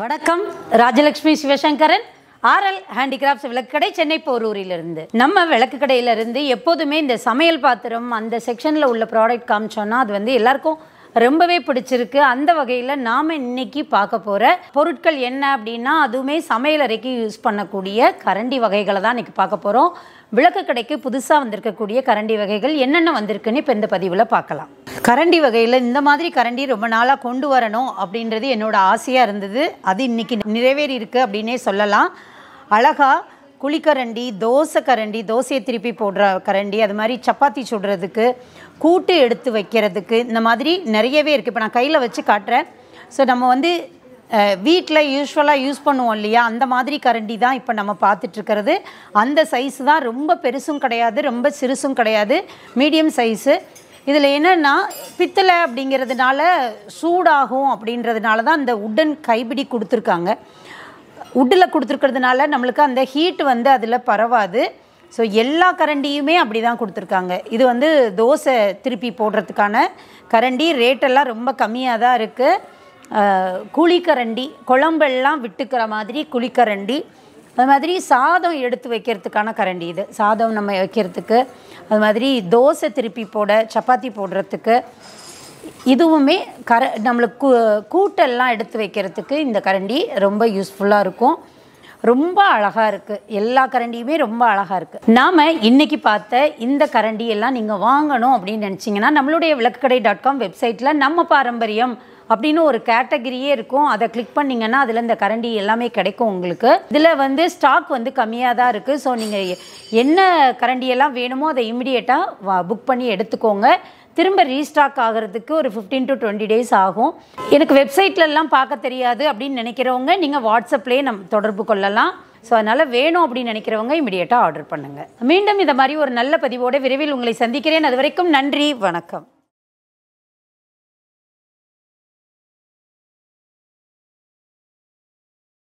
வணக்கம் Rajalakshmi Sivasankaran RL handicrafts கடை சென்னை போரூரிலிருந்து நம்ம விளக்கு கடையிலிருந்து எப்போதுமே இந்த சமையல் பாத்திரம் அந்த செக்ஷனில் உள்ள ப்ராடக்ட் காமிச்சோன்னா அது வந்து எல்லாருக்கும் ரொம்பவே பிடிச்சிருக்கு அந்த வகையில் நாம் இன்னைக்கு பார்க்க போகிற பொருட்கள் என்ன அப்படின்னா அதுவுமே சமையலறைக்கு யூஸ் பண்ணக்கூடிய கரண்டி வகைகளை தான் இன்றைக்கி பார்க்க போகிறோம் விளக்கு கடைக்கு புதுசாக வந்திருக்கக்கூடிய கரண்டி வகைகள் என்னென்ன வந்திருக்குன்னு இப்போ இந்த பதிவில் பார்க்கலாம் கரண்டி வகையில் இந்த மாதிரி கரண்டி ரொம்ப நாளாக கொண்டு வரணும் அப்படின்றது என்னோட ஆசையாக இருந்தது அது இன்றைக்கி நிறைவேறி இருக்குது அப்படின்னே சொல்லலாம் அழகாக குழிக்கரண்டி தோசை கரண்டி தோசையை திருப்பி போடுற கரண்டி அது மாதிரி சப்பாத்தி சுடுறதுக்கு கூட்டு எடுத்து வைக்கிறதுக்கு இந்த மாதிரி நிறையவே இருக்குது இப்போ நான் கையில் வச்சு காட்டுறேன் ஸோ நம்ம வந்து வீட்டில் யூஸ்வலாக யூஸ் பண்ணுவோம் இல்லையா அந்த மாதிரி கரண்டி தான் இப்போ நம்ம பார்த்துட்ருக்கிறது அந்த சைஸ் தான் ரொம்ப பெருசும் கிடையாது ரொம்ப சிறுசும் கிடையாது மீடியம் சைஸு இதில் என்னென்னா பித்தளை அப்படிங்கிறதுனால சூடாகும் அப்படின்றதுனால தான் இந்த உடன் கைப்பிடி கொடுத்துருக்காங்க உட்டில் கொடுத்துருக்கிறதுனால நம்மளுக்கு அந்த ஹீட் வந்து அதில் பரவாது ஸோ எல்லா கரண்டியுமே அப்படி தான் கொடுத்துருக்காங்க இது வந்து தோசை திருப்பி போடுறதுக்கான கரண்டி ரேட்டெல்லாம் ரொம்ப கம்மியாக தான் இருக்குது குழிக்கரண்டி குழம்பெல்லாம் விட்டுக்கிற மாதிரி குழிக்கரண்டி அது மாதிரி சாதம் எடுத்து வைக்கிறதுக்கான கரண்டி இது சாதம் நம்ம வைக்கிறதுக்கு அது மாதிரி தோசை திருப்பி போட சப்பாத்தி போடுறதுக்கு இதுவுமே கர நம்மளுக்கு கூட்டெல்லாம் எடுத்து வைக்கிறதுக்கு இந்த கரண்டி ரொம்ப யூஸ்ஃபுல்லாக இருக்கும் ரொம்ப அழகாக இருக்குது எல்லா கரண்டியுமே ரொம்ப அழகாக இருக்குது நாம் இன்றைக்கி பார்த்த இந்த கரண்டியெல்லாம் நீங்கள் வாங்கணும் அப்படின்னு நினச்சிங்கன்னா நம்மளுடைய விளக்குக்கடை டாட் காம் வெப்சைட்டில் நம்ம பாரம்பரியம் அப்படின்னு ஒரு கேட்டகிரியே இருக்கும் அதை கிளிக் பண்ணிங்கன்னா அதில் இந்த கரண்டி எல்லாமே கிடைக்கும் உங்களுக்கு இதில் வந்து ஸ்டாக் வந்து கம்மியாக தான் இருக்குது ஸோ நீங்கள் என்ன கரண்டியெல்லாம் வேணுமோ அதை இமிடியேட்டாக புக் பண்ணி எடுத்துக்கோங்க திரும்ப ரீஸ்டாக் ஆகிறதுக்கு ஒரு ஃபிஃப்டீன் டு டுவெண்ட்டி டேஸ் ஆகும் எனக்கு வெப்சைட்லலாம் பார்க்க தெரியாது அப்படின்னு நினைக்கிறவங்க நீங்கள் வாட்ஸ்அப்லேயே நம் தொடர்பு கொள்ளலாம் ஸோ அதனால் வேணும் அப்படின்னு நினைக்கிறவங்க இமீடியட்டாக ஆர்டர் பண்ணுங்கள் மீண்டும் இந்த மாதிரி ஒரு நல்ல பதிவோடு விரைவில் உங்களை சந்திக்கிறேன் அது வரைக்கும் நன்றி வணக்கம்